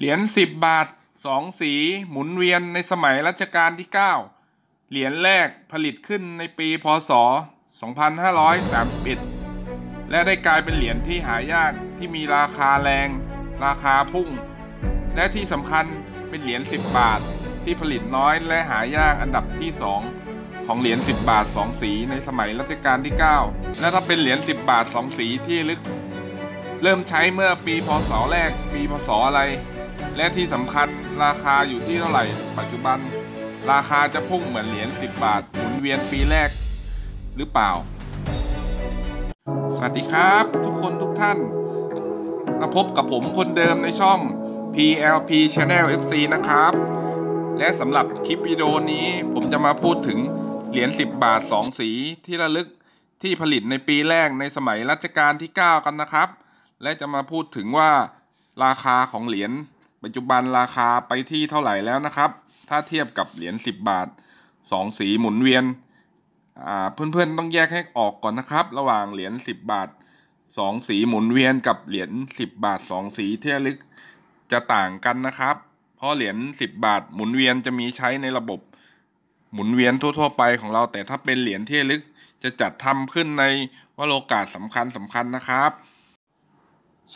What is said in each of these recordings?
เหรียญ10 บาทสองสีหมุนเวียนในสมัยรัชกาลที่ 9 เหรียญแรกผลิตขึ้นในปีพศ 2531 และได้กลายเป็นเหรียญที่หายากที่มีราคาแรง ราคาพุ่ง และที่สำคัญเป็นเหรียญ10 บาทที่ผลิตน้อยและหายากอันดับที่ 2 ของเหรียญ10 บาท 2 สีในสมัยรัชกาลที่ 9 และถ้าเป็นเหรียญ10บาท2 สีที่ลึกเริ่มใช้เมื่อปีพศแรกปีพศอะไรและที่สำคัญราคาอยู่ที่เท่าไหร่ปัจจุบัน ราคาจะพุ่งเหมือนเหรียญ10 บาทหมุนเวียนปีแรกหรือเปล่า สวัสดีครับทุกคนทุกท่าน มาพบกับผมคนเดิมในช่อง PLP Channel FC นะครับ และสำหรับคลิปวิดีโอนี้ผมจะมาพูดถึงเหรียญ10 บาท 2 สีที่ระลึกที่ผลิตในปีแรกในสมัยรัชกาลที่ 9 กันนะครับ และจะมาพูดถึงว่าราคาของเหรียญปัจจุบันราคาไปที่เท่าไหร่แล้วนะครับ ถ้าเทียบกับเหรียญ10 บาท 2 สีหมุนเวียนเพื่อนๆต้องแยกให้ออกก่อนนะครับ ระหว่างเหรียญ10 บาท 2 สีหมุนเวียนกับเหรียญ10 บาท 2 สีที่ลึก จะต่างกันนะครับ เพราะเหรียญ10 บาทหมุนเวียนจะมีใช้ในระบบ หมุนเวียนทั่วๆไปของเรา แต่ถ้าเป็นเหรียญเที่ลึกจะจัดทำขึ้นในวโรกาสสำคัญสาคัญนะครับ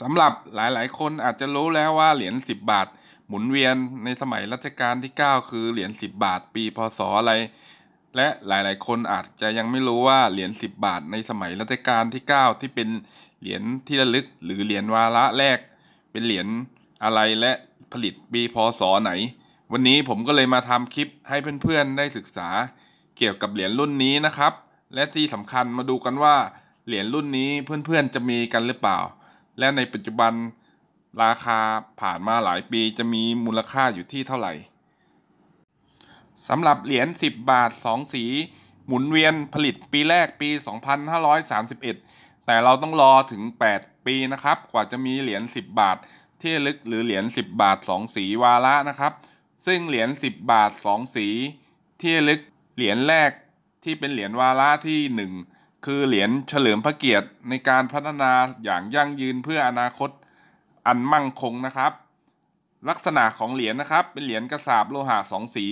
สำหรับหลายๆ คนอาจจะรู้แล้วว่า เหรียญ10 บาทหมุนเวียนในสมัยรัชกาลที่ 9 คือเหรียญ10 บาท ปีพศออะไร และหลายๆ คนอาจจะยังไม่รู้ว่า เหรียญ10 บาทในสมัยรัชกาลที่ 9 ที่เป็นเหรียญที่ระลึก หรือเหรียญวาระแรก เป็นเหรียญอะไรและผลิตปีพศไหน วันนี้ผมก็เลยมาทำคลิปให้เพื่อนๆได้ศึกษาเกี่ยวกับเหรียญรุ่นนี้นะครับ และที่สำคัญมาดูกันว่าเหรียญรุ่นนี้เพื่อนๆ จะมีกันหรือเปล่าและในปัจจุบันราคาผ่านมาหลายปีจะมีมูลค่าอยู่ที่เท่าไหร่สำหรับเหรียญ10 บาท 2 สี หมุนเวียนผลิตปีแรกปี 2531 แต่เราต้องรอถึง 8 ปีนะครับกว่าจะมีเหรียญ10 บาทที่ลึกหรือเหรียญ10 บาท 2 สีวาระนะครับ ซึ่งเหรียญ10 บาท 2 สี ที่ลึกเหรียญแรกที่เป็นเหรียญวาระที่ 1คือเหรียญเฉลิมพระเกียรติในการพัฒนาอย่างยั่งยืนเพื่ออนาคตอันมั่งคงนะครับ ลักษณะของเหรียญนะครับ เป็นเหรียญกระสาบโลหะสองสี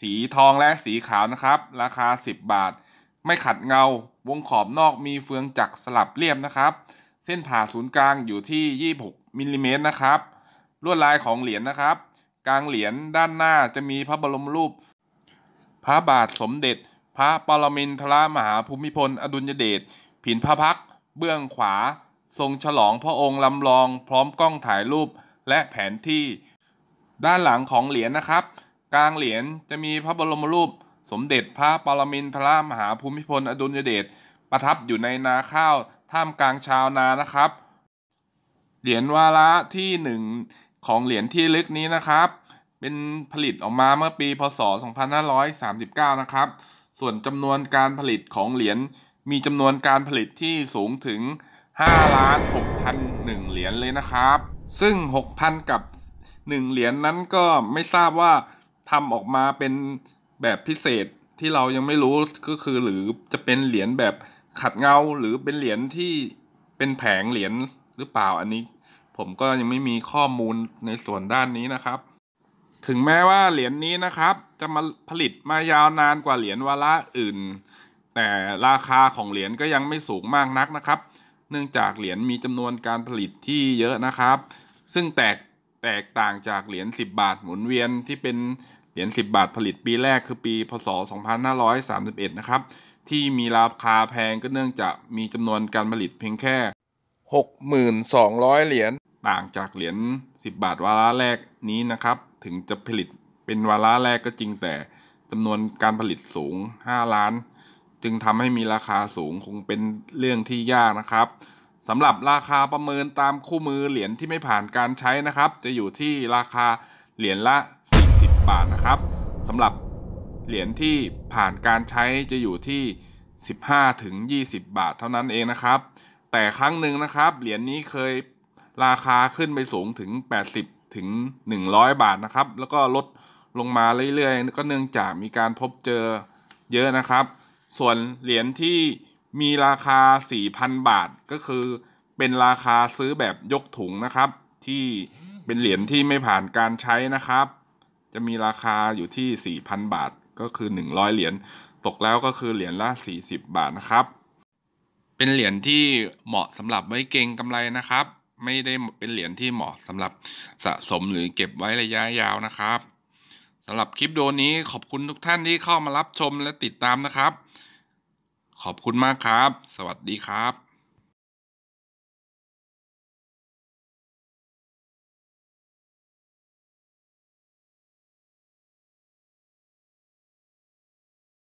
สีทองและสีขาวนะครับราคา 10 บาท ไม่ขัดเงา วงขอบนอกมีเฟืองจักสลับเรียบนะครับ เส้นผ่าศูนย์กลางอยู่ที่ 26มิลลิเมตรนะครับลวดลายของเหรียญนะครับ กลางเหรียญด้านหน้าจะมีพระบรมรูป พระบาทสมเด็จพระปรมินทรมหาภูมิพลอดุลยเดชผินพระพักเบื้องขวา ทรงฉลองพระองค์ลำลอง พร้อมกล้องถ่ายรูปและแผนที่ด้านหลังของเหรียญนะครับ กลางเหรียญจะมีพระบรมรูป สมเด็จพระปรมินทรมหาภูมิพลอดุลยเดชประทับอยู่ในนาข้าว ท่ามกลางชาวนานะครับเหรียญวาระที่หนึ่งของเหรียญที่ลึกนี้นะครับ เป็นผลิตออกมาเมื่อปีพศ2539 นะครับส่วนจำนวนการผลิตของเหรียญมีจำนวนการผลิตที่สูงถึง 5 ล้าน6,001เหรียญเลยนะครับ ซึ่ง 6,000 กับ 1 เหรียญนนั้นก็ไม่ทราบว่าทำออกมาเป็นแบบพิเศษที่เรายังไม่รู้ก็คือหรือจะเป็นเหรียญแบบขัดเงาหรือเป็นเหรียญที่เป็นแผงเหรียญหรือเปล่าอันนี้ ผมก็ยังไม่มีข้อมูลในส่วนด้านนี้นะครับถึงแม้ว่าเหรียญนี้นะครับ จะมาผลิตมายาวนานกว่าเหรียญวาระอื่น แต่ราคาของเหรียญก็ยังไม่สูงมากนักนะครับเนื่องจากเหรียญมีจำนวนการผลิตที่เยอะนะครับซึ่งแตกแตกต่างจากเหรียญ10 บาทหมุนเวียนที่เป็นเหรียญ10 บาทผลิตปีแรกคือปีพศ 2531 นะครับที่มีราคาแพงก็เนื่องจากมีจำนวนการผลิตเพียงแค่ 6,200 เหรียญต่างจากเหรียญ10 บาทวาระแรกนี้นะครับ ถึงจะผลิตเป็นวาระแรกก็จริงแต่จำนวนการผลิตสูง 5 ล้าน จึงทำให้มีราคาสูงคงเป็นเรื่องที่ยากนะครับสำหรับราคาประเมินตามคู่มือเหรียญที่ไม่ผ่านการใช้นะครับ จะอยู่ที่ราคาเหรียญละ40บาทนะครับสำหรับเหรียญที่ผ่านการใช้จะอยู่ที่ 15ถึง20 บาทเท่านั้นเองนะครับ แต่ครั้งหนึ่งนะครับเหรียญนี้เคยราคาขึ้นไปสูงถึง 80ถึง100 บาทนะครับ แล้วก็ลดลงมาเรื่อยๆ ก็เนื่องจากมีการพบเจอเยอะนะครับ ส่วนเหรียญที่มีราคา 4,000 บาทก็คือ เป็นราคาซื้อแบบยกถุงนะครับ ที่เป็นเหรียญที่ไม่ผ่านการใช้นะครับ จะมีราคาอยู่ที่ 4,000 บาทก็คือ 100 เหรียญ ตกแล้วก็คือเหรียญละ 40 บาทนะครับ เป็นเหรียญที่เหมาะสำหรับไว้เก่งกำไรนะครับไม่ได้เป็นเหรียญที่เหมาะสำหรับสะสมหรือเก็บไว้ระยะยาวนะครับสำหรับคลิปโดนี้ขอบคุณทุกท่านที่เข้ามารับชมและติดตามนะครับ ขอบคุณมากครับ สวัสดีครับ